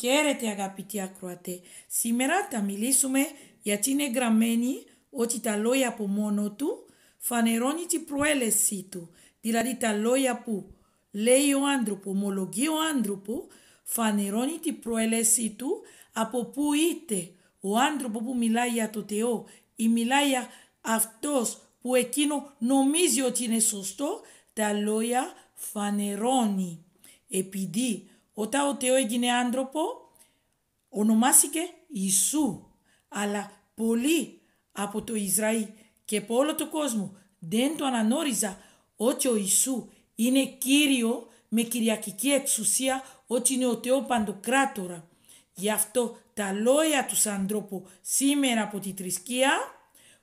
Καίρετε αγαπητοί ακροατέ. Σήμερα θα μιλήσουμε γιατί είναι εγγραμμένη ότι τα λόγια από μόνο του φανερώνει την προέλευσή του. Δηλαδή τα λόγια που λέει ο άνθρωπο, ομολογεί ο άνθρωπο, φανερώνει την προέλευσή του από πού είτε ο άνθρωπο που μιλάει για το Θεό ή μιλάει για αυτός που εκείνο νομίζει ότι είναι σωστό, τα λόγια φανερώνει. Επειδή όταν ο Θεός έγινε άνθρωπο, ονομάστηκε Ιησού. Αλλά πολλοί από το Ισραήλ και από όλο τον κόσμο δεν το αναγνώριζα ότι ο Ιησού είναι Κύριο με κυριακική εξουσία ότι είναι ο Θεός παντοκράτορα. Γι' αυτό τα λόγια τους ανθρώπου σήμερα από τη θρησκεία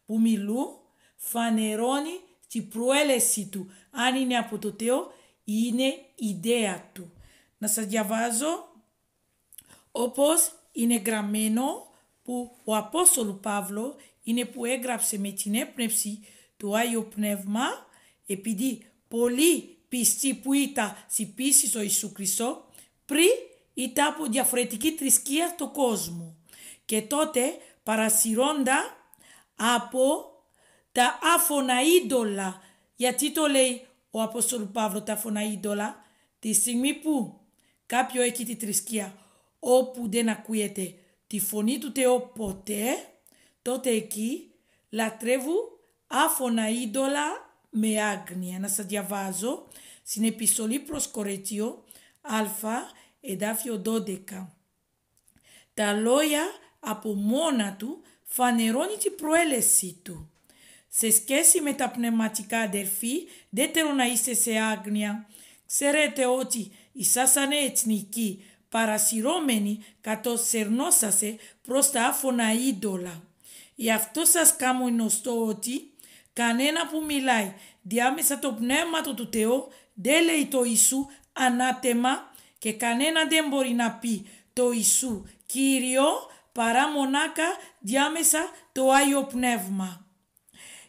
που μιλούν φανερώνει την προέλευση του. Αν είναι από το Θεό, είναι ιδέα του. Να σας διαβάζω όπως είναι γραμμένο που ο Απόστολο Παύλο είναι που έγραψε με την έπνευση του Άγιο Πνεύμα επειδή πολλοί πιστοί που ήταν στη πίστη στο Ιησού Χριστό πριν ήταν από διαφορετική θρησκεία στο κόσμο και τότε παρασυρώντας από τα άφωνα είδωλα γιατί το λέει ο Απόστολος Παύλος τα άφωνα είδωλα τη στιγμή που Κάποιο έχει τη θρησκεία όπου δεν ακούγεται τη φωνή του Θεού ποτέ, τότε εκεί λατρεύουν άφωνα είδωλα με άγνοια. Να σας διαβάζω στην επιστολή προς Κορετίο Α, εδάφιο 12. Τα λόγια από μόνα του φανερώνει την προέλευσή του. Σε σχέση με τα πνευματικά αδερφή, δεν θέλω να είστε σε άγνοια. Ξέρετε ότι εθνική, εθνικοί, παρασυρώμενοι σερνώσασε προς τα άφωνα είδωλα. Γι' αυτό σας κάνω γνωστό ότι κανένα που μιλάει διάμεσα το πνεύμα του Θεού δεν λέει το Ιησού ανάτεμα και κανένα δεν μπορεί να πει το Ιησού Κύριο παρά μονάκα διάμεσα το Άγιο Πνεύμα.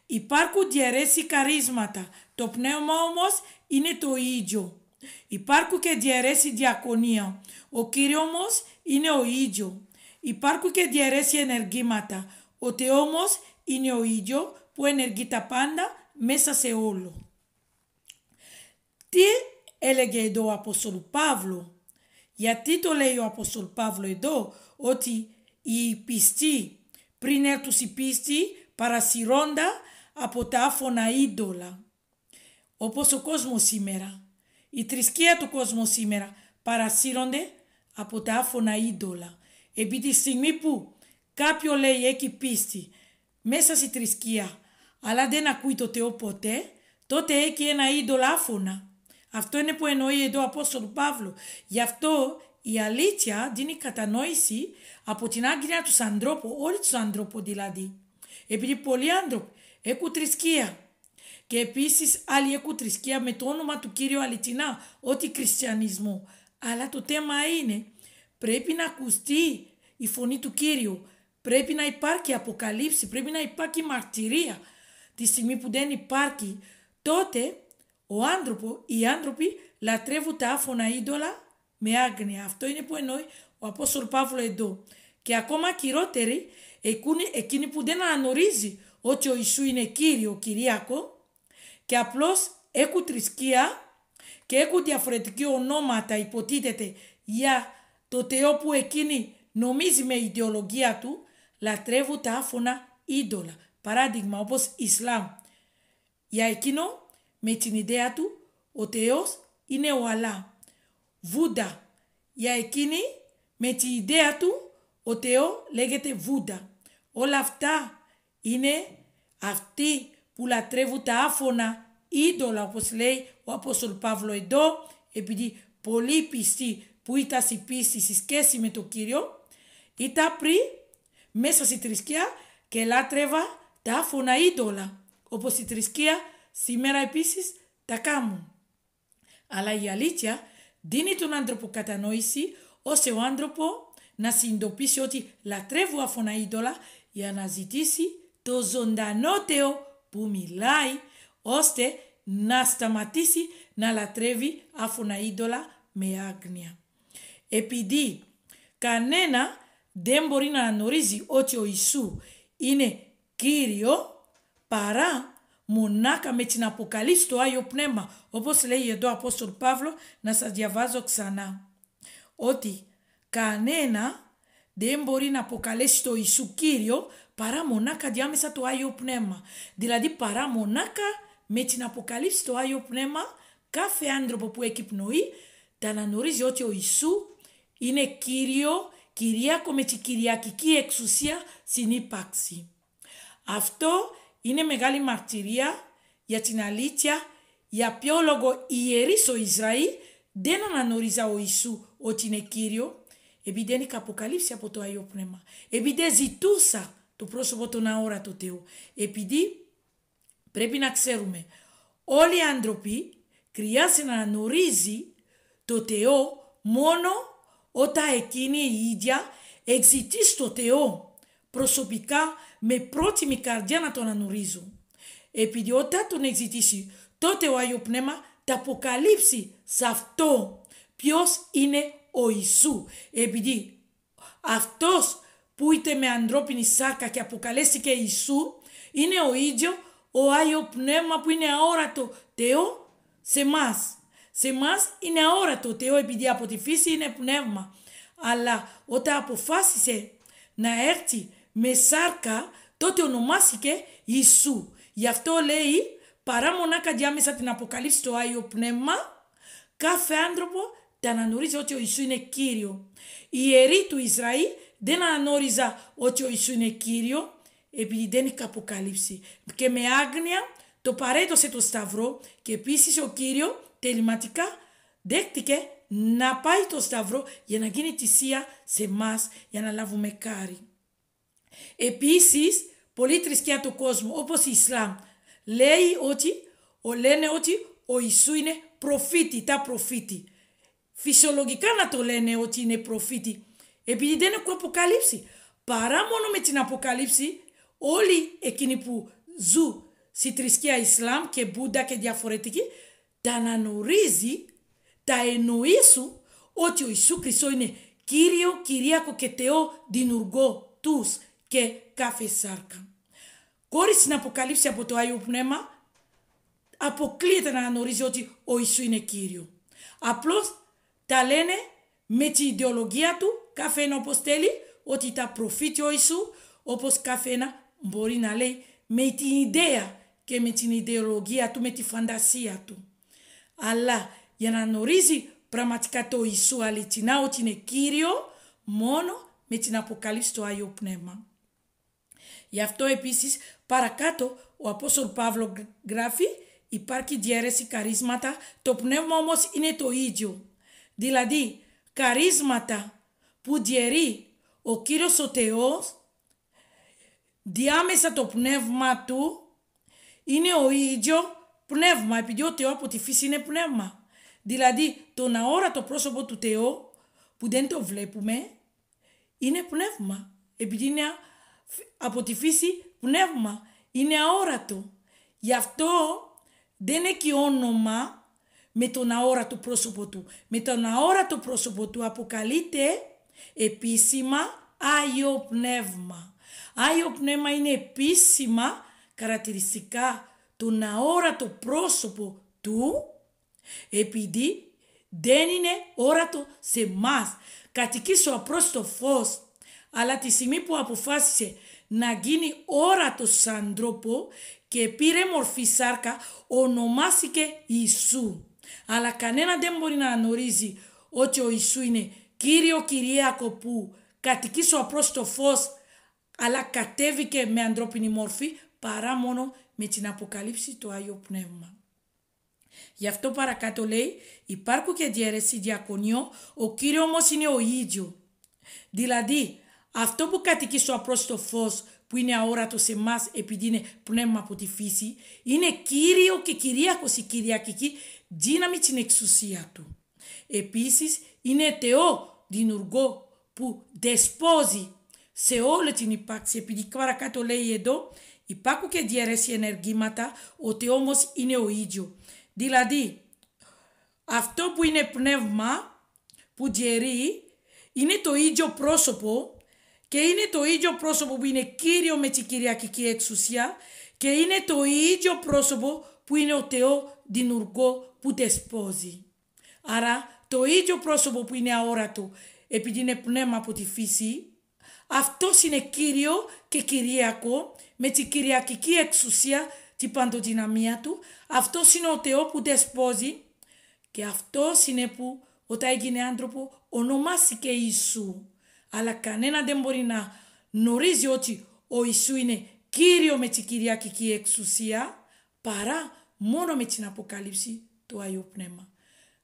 Υπάρχουν διαιρέσεις καρίσματα, το πνεύμα όμως είναι το ίδιο. Υπάρχουν και διαιρέσει διακονία. Ο κύριο όμω είναι ο ίδιο. Υπάρχουν και διαιρέσει ενεργήματα. Ο Θεό όμω είναι ο ίδιο που ενεργεί τα πάντα μέσα σε όλο. Τι έλεγε εδώ ο Απόστολου Παύλο. Γιατί το λέει ο Απόστολου Παύλου εδώ ότι η πιστοί πριν έρθουν οι πίστοι παρασυρώντας από τα άφωνα είδωλα. Όπως ο κόσμος σήμερα. Η θρησκεία του κόσμου σήμερα παρασύρονται από τα άφωνα είδωλα. Επί τη στιγμή που κάποιο λέει έχει πίστη μέσα στη θρησκεία, αλλά δεν ακούει το Θεό ποτέ, τότε έχει ένα είδωλο άφωνα. Αυτό είναι που εννοεί εδώ ο Απόστολος Παύλος. Γι' αυτό η αλήθεια δίνει κατανόηση από την άγνοια τους ανθρώπου, όλοι του ανθρώπου δηλαδή. Επειδή πολλοί άνθρωποι έχουν θρησκεία και επίσης άλλοι έχουν θρησκεία με το όνομα του Κύριου αληθινά, ότι χριστιανισμό. Αλλά το θέμα είναι, πρέπει να ακουστεί η φωνή του Κύριου, πρέπει να υπάρχει αποκαλύψη, πρέπει να υπάρχει μαρτυρία. Τη στιγμή που δεν υπάρχει, τότε ο άνθρωπο, οι άνθρωποι λατρεύουν τα άφωνα είδωλα με άγνοια. Αυτό είναι που εννοεί ο Απόστολ Παύλο εδώ. Και ακόμα χειρότεροι, εκείνοι που δεν αναγνωρίζει ότι ο Ιησού είναι Κύριο, Κυριακό, και απλώς έχουν θρησκεία και έχουν διαφορετική ονόματα υποτίθεται για το Θεό που εκείνη νομίζει με ιδεολογία του, λατρεύουν τα άφωνα είδωλα. Παράδειγμα όπως Ισλάμ. Για εκείνο με την ιδέα του ο Θεός είναι ο Αλλά, Βούντα. Για εκείνη με την ιδέα του ο Θεός λέγεται Βούντα. Όλα αυτά είναι αυτοί που λατρεύουν τα άφωνα Ήδωλα όπως λέει ο Απόστολ Παύλο εδώ επειδή πολύ πιστή που ήταν στη πίστη στη σχέση με τον Κύριο ήταν πριν μέσα στη θρησκεία και λάτρευα τα άφωνα είδωλα όπως η θρησκεία σήμερα επίσης τα κάνουν. Αλλά η αλήθεια δίνει τον άνθρωπο κατανόηση ώστε ο άνθρωπο να συνειδητοποιήσει ότι λατρεύω άφωνα είδωλα για να ζητήσει το ζωντανό Θεό που μιλάει ώστε να σταματήσει να λατρεύει είδωλα με άγνοια. Επειδή κανένα δεν μπορεί να γνωρίζει ότι ο Ιησού είναι Κύριο παρά μονάκα με την Αποκαλύψη του Άγιο Πνεύμα, όπως λέει εδώ ο Απόστολ Παύλο, να σας διαβάζω ξανά, ότι κανένα δεν μπορεί να αποκαλέσει το Ιησού Κύριο παρά μονάκα διάμεσα του Άγιο Πνεύμα, δηλαδή παρά μονάκα με την αποκαλύψη το Άγιο Πνεύμα κάθε άνθρωπο που εκυπνοεί τα αναγνωρίζει ότι ο Ιησού είναι Κύριο, Κυριάκο με την Κυριακική εξουσία στην ύπαρξη. Αυτό είναι μεγάλη μαρτυρία για την αλήθεια για ποιο λόγο οι ιεροί στο Ισραήλ δεν αναγνωρίζαν ο Ιησού ότι είναι Κύριο επειδή δεν είχα αποκαλύψει από το Άγιο Πνεύμα, επειδή ζητούσα το πρόσωπο των αόρατων Θεού, επειδή Πρέπει να ξέρουμε, όλοι οι άνθρωποι χρειάζεται να γνωρίζει το Θεό μόνο όταν εκείνη η ίδια εξητεί στο Θεό προσωπικά με πρότιμη καρδιά να τον γνωρίζουν. Επειδή όταν τον εξητήσει, τότε ο Άγιο Πνεύμα τα αποκαλύψει σε αυτό ποιος είναι ο Ιησού. Επειδή αυτός που είτε με ανθρώπινη σάρκα και αποκαλέστηκε Ιησού είναι ο ίδιο ο Άγιο Πνεύμα που είναι αόρατο Θεό σε εμά. Σε εμά είναι αόρατο Θεό επειδή από τη φύση είναι πνεύμα. Αλλά όταν αποφάσισε να έρθει με σάρκα τότε ονομάστηκε Ιησού. Γι' αυτό λέει παρά μονάκα διάμεσα την αποκαλύψη του Άγιο Πνεύμα κάθε άνθρωπο τα αναγνωρίζει ότι ο Ιησού είναι Κύριο. Οι ιεροί του Ισραήλ δεν αναγνώριζα ότι ο Ιησού είναι Κύριο επειδή δεν είχε αποκαλύψει. Και με άγνοια το παρέδωσε το σταυρό και επίσης ο Κύριος τελειωματικά δέχτηκε να πάει το σταυρό για να γίνει θυσία σε εμάς για να λάβουμε κάρι. Επίσης, πολλή θρησκεία του κόσμου, όπως η Ισλάμ, λέει ότι, ο, λένε ότι ο Ιησού είναι προφήτη, τα προφήτη. Φυσιολογικά να το λένε ότι είναι προφήτη, επειδή δεν έχουν αποκαλύψει. Παρά μόνο με την αποκαλύψη όλοι εκείνοι που ζουν στη θρησκεία Ισλάμ και Μπούντα και διαφορετικοί, τα ανανορίζει, τα εννοήσουν ότι ο Ιησού Χριστός είναι Κύριο, Κυρίακο και Θεό δημιουργό τους και κάθε σάρκα. Κόρη στην αποκαλύψη από το Άγιο Πνεύμα, αποκλείεται να αναγνωρίζει ότι ο Ιησού είναι Κύριο. Απλώς τα λένε με την ιδεολογία του, κάθε ένα όπως θέλει, ότι τα προφήτη ο Ιησού, όπως κάθε ένα μπορεί να λέει με την ιδέα και με την ιδεολογία του, με τη φαντασία του. Αλλά για να γνωρίζει πραγματικά το Ιησού αληθινά ότι είναι Κύριο, μόνο με την αποκαλύψη του Άγιου Πνεύμα. Γι' αυτό επίσης παρακάτω ο Απόστολ Παύλο γράφει υπάρχει διαίρεση καρίσματα, το πνεύμα όμως είναι το ίδιο. Δηλαδή καρίσματα που διαιρεί ο Κύριος ο Θεός διάμεσα το πνεύμα του είναι ο ίδιο πνεύμα, επειδή ο Θεός από τη φύση είναι πνεύμα. Δηλαδή, τον αόρατο πρόσωπο του Θεού, που δεν το βλέπουμε, είναι πνεύμα. Επειδή είναι από τη φύση πνεύμα, είναι αόρατο. Γι' αυτό δεν έχει όνομα με τον αόρατο πρόσωπο του. Με τον αόρατο πρόσωπο του αποκαλείται επίσημα Άγιο Πνεύμα. Άγιο Πνεύμα είναι επίσημα χαρακτηριστικά τον αόρατο πρόσωπο του επειδή δεν είναι όρατο σε εμάς. Κατοικήσω ο απρόστο φως, αλλά τη στιγμή που αποφάσισε να γίνει όρατος σαν τρόπο και πήρε μορφή σάρκα, ονομάστηκε Ιησού. Αλλά κανένα δεν μπορεί να γνωρίζει ότι ο Ιησού είναι Κύριο Κυρίακο που κατοικήσω ο απρόστο φως αλλά κατέβηκε με ανθρώπινη μόρφη παρά μόνο με την αποκαλύψη του Άγιο Πνεύμα. Γι' αυτό παρακάτω λέει υπάρχουν και διαίρεση διακονιών, ο Κύριος όμως είναι ο ίδιος. Δηλαδή αυτό που κατοικεί στο απρόστο φως που είναι αόρατο σε εμάς επειδή είναι πνεύμα από τη φύση, είναι Κύριο και Κυρίακος η Κυριακική δύναμη την εξουσία του. Επίσης είναι Θεό δημιουργό που δεσπόζει σε όλη την υπάρξη, επειδή παρακάτω λέει εδώ, υπάρχουν και διαίρεση ενεργήματα, ότι όμως είναι ο ίδιος. Δηλαδή, αυτό που είναι πνεύμα, που διαιρεί, είναι το ίδιο πρόσωπο και είναι το ίδιο πρόσωπο που είναι Κύριο με την Κυριακική Εξουσία και είναι το ίδιο πρόσωπο που είναι ο Θεό Δημιουργό που δεσπόζει. Άρα το ίδιο πρόσωπο που είναι αόρατο επειδή είναι πνεύμα από τη φύση αυτός είναι κύριο και κυριακό με την κυριακική εξουσία, την παντοδυναμία του. Αυτός είναι ο Θεό που δεσπόζει και αυτός είναι που όταν έγινε άνθρωπο ονομάστηκε Ιησού. Αλλά κανένα δεν μπορεί να γνωρίζει ότι ο Ιησού είναι κύριο με την κυριακική εξουσία παρά μόνο με την αποκάλυψη του Αγίου Πνεύμα.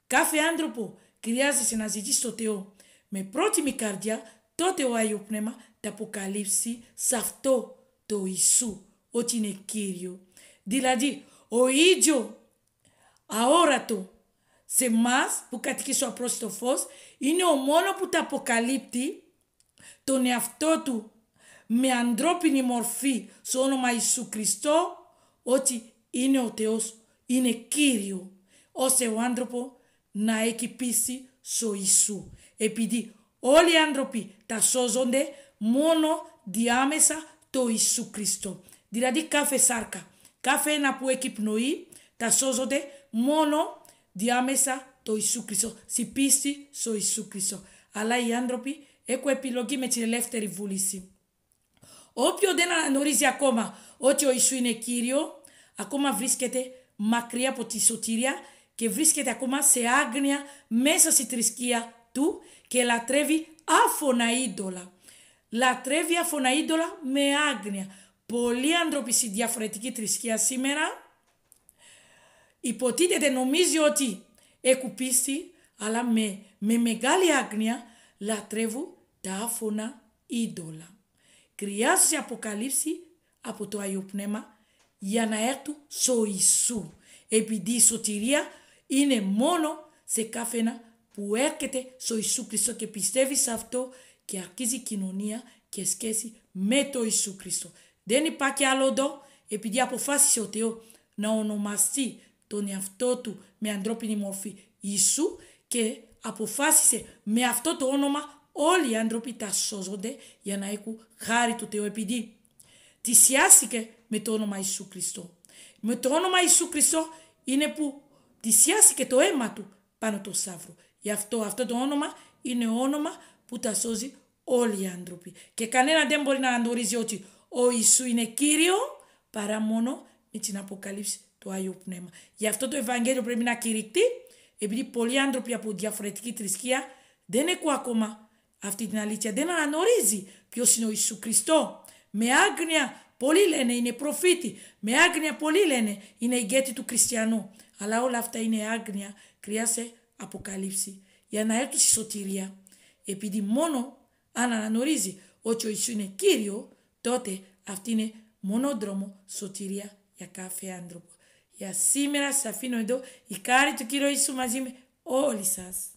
Κάθε άνθρωπο χρειάζεται να ζητήσει το Θεό με πρότιμη καρδιά τότε ο Άγιο Πνεύμα τα αποκαλύψει σε αυτό το Ιησού ότι είναι Κύριο. Δηλαδή, ο ίδιο αόρατο σε εμά που κατοικεί στο απρόσιτο φως είναι ο μόνο που τα αποκαλύπτει τον εαυτό του με ανθρώπινη μορφή στο όνομα Ιησού Χριστό ότι είναι ο Θεός, είναι Κύριο ώστε ο άνθρωπο να έχει πίστη στο Ιησού επειδή Όλοι οι άνθρωποι τα σώζονται μόνο διάμεσα το Ιησού Χριστό. Δηλαδή κάθε σάρκα, κάθε ένα που πνοή, τα σώζονται μόνο διάμεσα το Ιησού Χριστό, στη πίστη στο Ιησού Χριστό. Αλλά οι άνθρωποι έχουν επιλογή με την ελεύθερη βούληση. Όποιο δεν αναγνωρίζει ακόμα ότι ο Ιησού είναι Κύριο, ακόμα βρίσκεται μακριά από τη σωτηρία και βρίσκεται ακόμα σε άγνοια μέσα στη θρησκεία του και λατρεύει άφωνα είδωλα. Λατρεύει άφωνα είδωλα με άγνοια. Πολλοί άνθρωποι στη διαφορετική θρησκεία σήμερα υποτίθεται νομίζει ότι πίστη αλλά με, με μεγάλη άγνοια λατρεύουν τα άφωνα είδωλα. Χρειάζεται αποκαλύψη από το Άγιο Πνεύμα για να έρθουν στο Ιησού. Επειδή η σωτηρία είναι μόνο σε κάθε ένα που έρχεται στο Ιησού Χριστό και πιστεύει σε αυτό και αρχίζει κοινωνία και σχέση με το Ιησού Χριστό. Δεν υπάρχει άλλο εδώ επειδή αποφάσισε ο Θεός να ονομαστεί τον εαυτό του με ανθρώπινη μορφή Ιησού και αποφάσισε με αυτό το όνομα όλοι οι άνθρωποι τα σώζονται για να έχουν χάρη του Θεού επειδή θυσιάστηκε με το όνομα Ιησού Χριστό. Με το όνομα Ιησού Χριστό είναι που θυσιάστηκε το αίμα του πάνω το Σαύρο Γι' αυτό αυτό το όνομα είναι όνομα που τα σώζει όλοι οι άνθρωποι. Και κανένα δεν μπορεί να αναγνωρίζει ότι ο Ιησού είναι Κύριο παρά μόνο με την αποκαλύψη του Άγιου Πνεύμα. Γι' αυτό το Ευαγγέλιο πρέπει να κηρυχτεί επειδή πολλοί άνθρωποι από διαφορετική θρησκεία δεν έχουν ακόμα αυτή την αλήθεια. Δεν αναγνωρίζει ποιος είναι ο Ιησού Χριστό. Με άγνοια πολλοί λένε είναι προφήτη. Με άγνοια πολλοί λένε είναι ηγέτη του χριστιανού. Αλλά όλα αυτά είναι άγνοια. Χρειάζεται αποκαλύψει για να έρθουν στη σωτηρία. Επειδή μόνο αν αναγνωρίζει ότι ο Ιησούς είναι Κύριο, τότε αυτή είναι μονόδρομο σωτηρία για κάθε άνθρωπο. Για σήμερα σας αφήνω εδώ η κάρη του Κύριου Ιησού μαζί με όλοι σας.